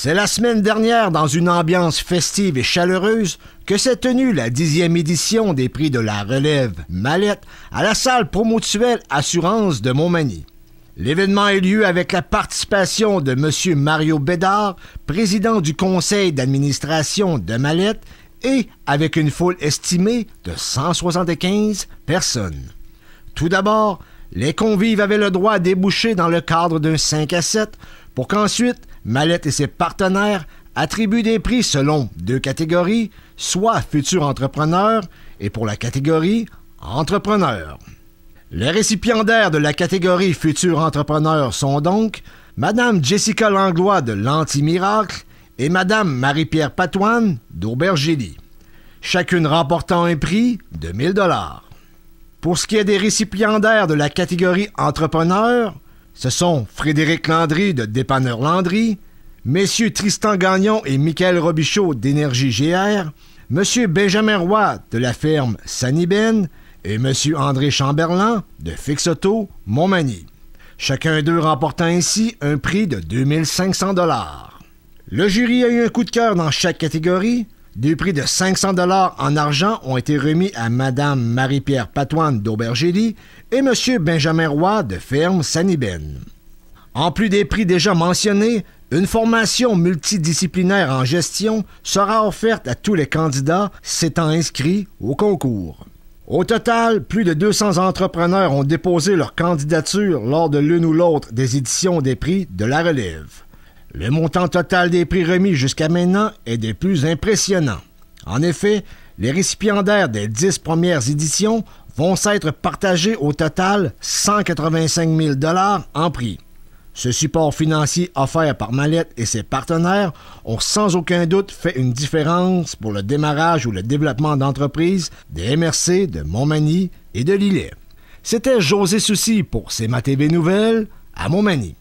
C'est la semaine dernière, dans une ambiance festive et chaleureuse, que s'est tenue la dixième édition des prix de la relève Mallette à la salle promotuelle Assurance de Montmagny. L'événement eu lieu avec la participation de M. Mario Bédard, président du conseil d'administration de Mallette, et avec une foule estimée de 175 personnes. Tout d'abord, les convives avaient le droit à déboucher dans le cadre d'un 5 à 7 pour qu'ensuite Mallette et ses partenaires attribuent des prix selon deux catégories, soit futur entrepreneur et pour la catégorie entrepreneur. Les récipiendaires de la catégorie futur entrepreneur sont donc Madame Jessica Langlois de l'Anti-Miracle et Madame Marie-Pierre Patoine d'Aubergilly, chacune remportant un prix de 1000 dollars. Pour ce qui est des récipiendaires de la catégorie entrepreneur, ce sont Frédéric Landry de Dépanneur Landry, Messieurs Tristan Gagnon et Michael Robichaud d'Énergie GR, Monsieur Benjamin Roy de la ferme Saniben et Monsieur André Chamberlain de Fixoto Montmagny. Chacun d'eux remportant ainsi un prix de 2500 dollars. Le jury a eu un coup de cœur dans chaque catégorie, des prix de 500 dollars en argent ont été remis à Madame Marie-Pierre Patoine d'Aubergélie et Monsieur Benjamin Roy de Ferme Sanibène. En plus des prix déjà mentionnés, une formation multidisciplinaire en gestion sera offerte à tous les candidats s'étant inscrits au concours. Au total, plus de 200 entrepreneurs ont déposé leur candidature lors de l'une ou l'autre des éditions des prix de la relève. Le montant total des prix remis jusqu'à maintenant est des plus impressionnants. En effet, les récipiendaires des dix premières éditions vont s'être partagés au total 185 000 en prix. Ce support financier offert par Mallette et ses partenaires ont sans aucun doute fait une différence pour le démarrage ou le développement d'entreprises des MRC de Montmagny et de Lillet. C'était José Souci pour CMA TV Nouvelles à Montmagny.